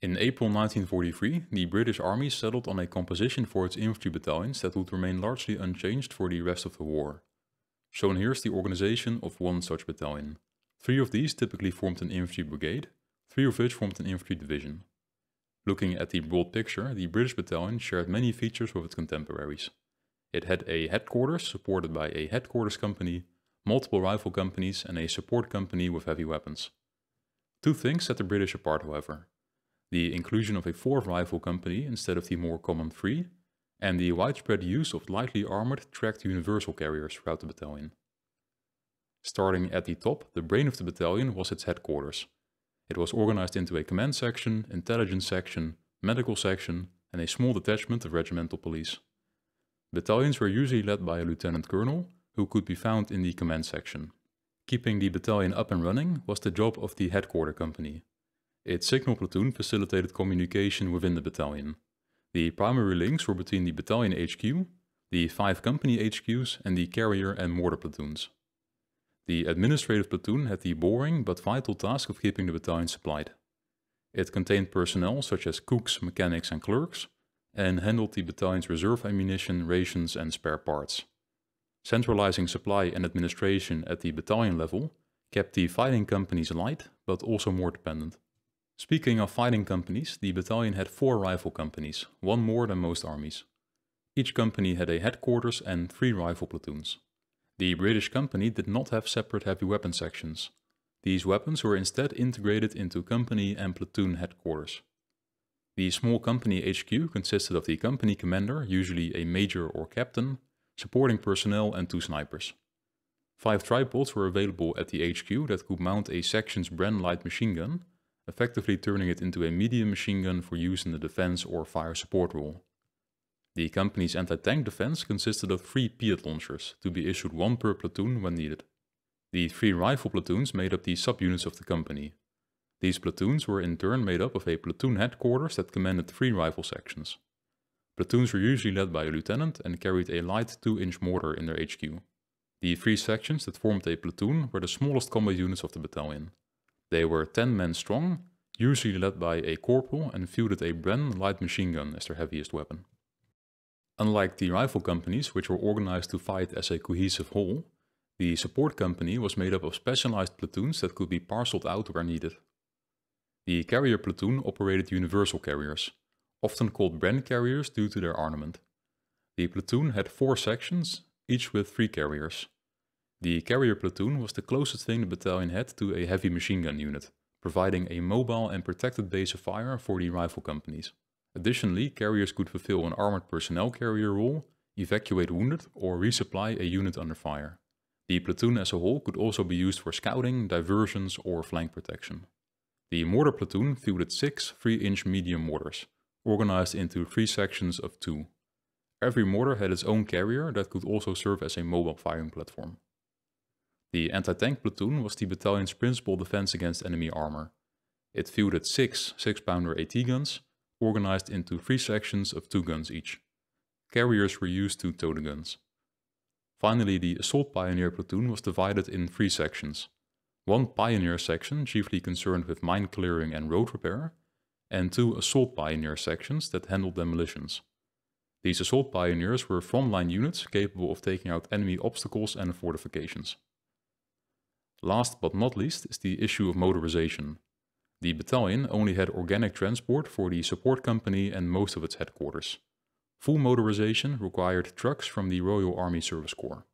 In April 1943, the British Army settled on a composition for its infantry battalions that would remain largely unchanged for the rest of the war. Shown here is the organization of one such battalion. Three of these typically formed an infantry brigade, three of which formed an infantry division. Looking at the broad picture, the British battalion shared many features with its contemporaries. It had a headquarters supported by a headquarters company, multiple rifle companies and a support company with heavy weapons. Two things set the British apart however the inclusion of a fourth rifle company instead of the more common three, and the widespread use of lightly armored tracked universal carriers throughout the battalion. Starting at the top, the brain of the battalion was its headquarters. It was organized into a command section, intelligence section, medical section, and a small detachment of regimental police. Battalions were usually led by a lieutenant colonel, who could be found in the command section. Keeping the battalion up and running was the job of the headquarter company, its signal platoon facilitated communication within the battalion. The primary links were between the battalion HQ, the five company HQs and the carrier and mortar platoons. The administrative platoon had the boring but vital task of keeping the battalion supplied. It contained personnel such as cooks, mechanics and clerks, and handled the battalion's reserve ammunition, rations and spare parts. Centralizing supply and administration at the battalion level kept the fighting companies light, but also more dependent. Speaking of fighting companies, the battalion had four rifle companies, one more than most armies. Each company had a headquarters and three rifle platoons. The British company did not have separate heavy weapon sections. These weapons were instead integrated into company and platoon headquarters. The small company HQ consisted of the company commander, usually a major or captain, supporting personnel and two snipers. Five tripods were available at the HQ that could mount a section's Bren light machine gun, effectively turning it into a medium machine gun for use in the defense or fire support role. The company's anti-tank defense consisted of three Piat launchers, to be issued one per platoon when needed. The three rifle platoons made up the subunits of the company. These platoons were in turn made up of a platoon headquarters that commanded three rifle sections. Platoons were usually led by a lieutenant and carried a light 2-inch mortar in their HQ. The three sections that formed a platoon were the smallest combat units of the battalion, they were 10 men strong, usually led by a corporal and fielded a Bren light machine gun as their heaviest weapon. Unlike the rifle companies, which were organized to fight as a cohesive whole, the support company was made up of specialized platoons that could be parceled out where needed. The carrier platoon operated universal carriers, often called Bren carriers due to their armament. The platoon had four sections, each with three carriers. The carrier platoon was the closest thing the battalion had to a heavy machine gun unit, providing a mobile and protected base of fire for the rifle companies. Additionally, carriers could fulfill an armored personnel carrier role, evacuate wounded, or resupply a unit under fire. The platoon as a whole could also be used for scouting, diversions, or flank protection. The mortar platoon fielded six 3-inch medium mortars, organized into three sections of two. Every mortar had its own carrier that could also serve as a mobile firing platform. The anti-tank platoon was the battalion's principal defense against enemy armor. It fielded six 6-pounder AT guns, organized into three sections of two guns each. Carriers were used to tow the guns. Finally, the assault pioneer platoon was divided in three sections. One pioneer section, chiefly concerned with mine clearing and road repair, and two assault pioneer sections that handled demolitions. These assault pioneers were frontline units capable of taking out enemy obstacles and fortifications. Last but not least is the issue of motorization. The battalion only had organic transport for the support company and most of its headquarters. Full motorization required trucks from the Royal Army Service Corps.